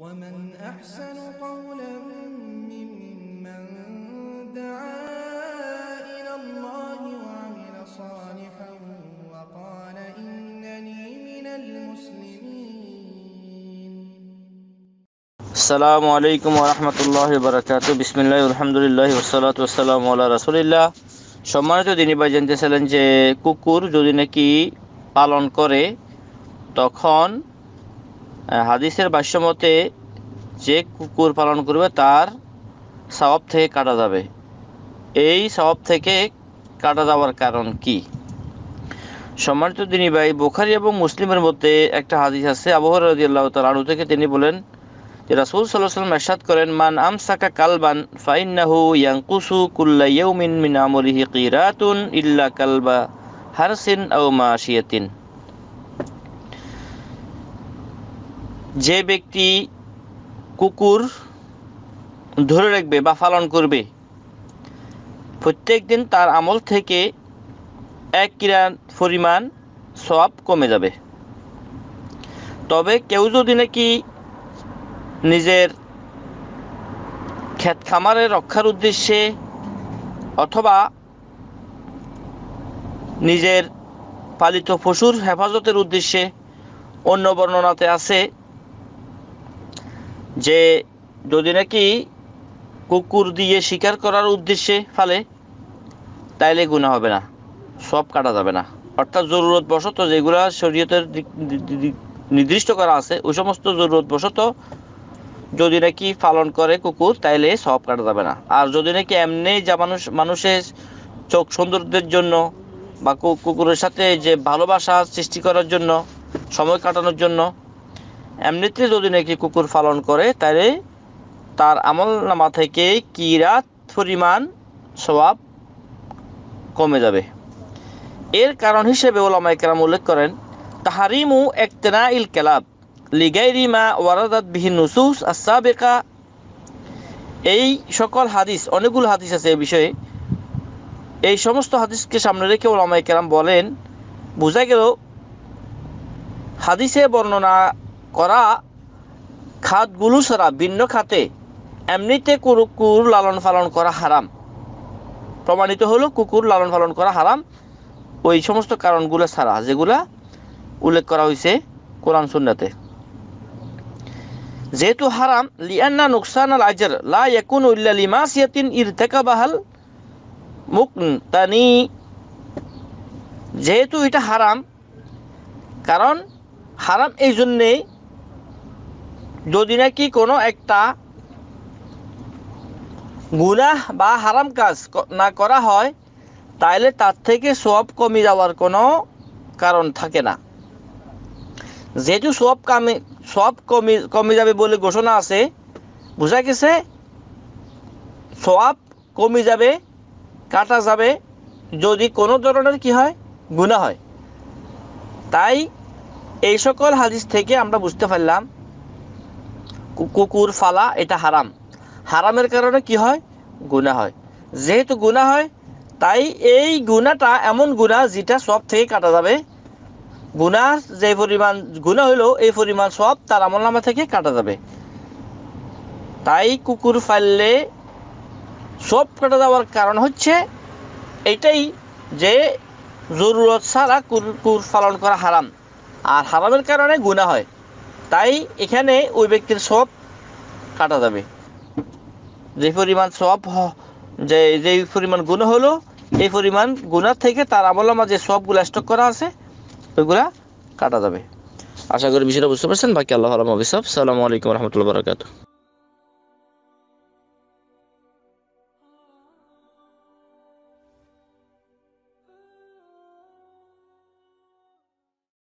ومن أحسن قولا ممن دعا إلى الله وعمل صالحا وقال إنني من المسلمين السلام عليكم ورحمة الله وبركاته بسم الله والحمد لله والصلاة والسلام على رسول الله সম্মানিত দিনী ভাই জানতে চাইলেন যে কুকুর যদি নাকি পালন করে তখন হাদিসের মতে যে কুকুর পালন করবে তার স্বভাব থেকে কাটা যাবে এই স্বভাব থেকে কাটা যাওয়ার কারণ কি সম্মানিত দিনী ভাই বোখারি এবং মুসলিমের মধ্যে একটা হাদিস আছে আবহাওয়া রাজি আল্লাহ তালু থেকে তিনি বলেন যে রাসুল সাল্লাহ সাল্লাম এরশাদ করেন মান আমসাকা কালবান ফাইন্নাহু ইয়াংকুসু কুল্লা ইয়ৌমিন মিন আমরিহি কিরাতুন ইল্লা কালবা হারসিন আও শিয়াতিন যে ব্যক্তি কুকুর ধরে রাখবে বা পালন করবে প্রত্যেক দিন তার আমল থেকে এক কিরান পরিমাণ সব কমে যাবে তবে কেউ যদি নাকি নিজের ক্ষেত খামারে রক্ষার উদ্দেশ্যে অথবা নিজের পালিত পশুর হেফাজতের উদ্দেশ্যে অন্য বর্ণনাতে আছে যে যদি নাকি কুকুর দিয়ে শিকার করার উদ্দেশ্যে ফালে তাইলে গুণা হবে না সব কাটা যাবে না অর্থাৎ জরুরত বশত যেগুলো শরীয়তের নির্দিষ্ট করা আছে ওই সমস্ত জরুরত বশত যদি নাকি পালন করে কুকুর তাইলে সব কাটা যাবে না আর যদি নাকি এমনি যা মানুষ মানুষের চোখ সৌন্দর্যের জন্য বা কুকুরের সাথে যে ভালোবাসা সৃষ্টি করার জন্য সময় কাটানোর জন্য এমনিতে যদি নাকি কুকুর পালন করে তাহলে তার আমল নামা থেকে কিরাত পরিমাণ স্বভাব কমে যাবে এর কারণ হিসেবে ওলামা একরাম উল্লেখ করেন তাহারিমু একতেনা ইল কেলাব লিগাইরিমা ওয়ারাদাত বিহীন নুসুস বেকা এই সকল হাদিস অনেকগুলো হাদিস আছে এ বিষয়ে এই সমস্ত হাদিসকে সামনে রেখে ওলামা একরাম বলেন বোঝা গেল হাদিসে বর্ণনা করা খাতগুলো সারা ভিন্ন খাতে এমনিতে কুকুর লালন পালন করা হারাম প্রমাণিত হলো কুকুর লালন পালন করা হারাম ওই সমস্ত কারণগুলো ছাড়া যেগুলা উল্লেখ করা হয়েছে কোরআন সুন্নাতে যেহেতু হারাম লিয়ান্না নুকসান আল আজর লা ইয়াকুন ইল্লা লিমাসিয়াতিন ইরতাকাবাহাল মুকতানি যেহেতু এটা হারাম কারণ হারাম এই জন্যেই যদি নাকি কোনো একটা গুনাহ বা হারাম কাজ না করা হয় তাহলে তার থেকে সব কমে যাওয়ার কোনো কারণ থাকে না যেহেতু সব কামে সব কমে কমে যাবে বলে ঘোষণা আছে বোঝা গেছে সব কমে যাবে কাটা যাবে যদি কোনো ধরনের কি হয় গুণা হয় তাই এই সকল হাদিস থেকে আমরা বুঝতে পারলাম কুকুর ফালা এটা হারাম হারামের কারণে কি হয় গুণা হয় যেহেতু গুণা হয় তাই এই গুণাটা এমন গুণা যেটা সব থেকে কাটা যাবে গুণা যে পরিমাণ গুণা হইলেও এই পরিমাণ সব তার আমলনামা থেকে কাটা যাবে তাই কুকুর ফাললে সব কাটা যাওয়ার কারণ হচ্ছে এটাই যে জরুরত ছাড়া কুকুর পালন করা হারাম আর হারামের কারণে গুণা হয় তাই এখানে ওই ব্যক্তির সব কাটা যাবে যে পরিমাণ সব যে যেই পরিমাণ গুণ হলো এই পরিমাণ গুণার থেকে তার আবলম্বা যে সবগুলো স্টক করা আছে ওইগুলা কাটা যাবে আশা করি বিষয়টা বুঝতে পারছেন বাকি আল্লাহ আলম অবিসাব সালামু আলাইকুম রহমতুল্লা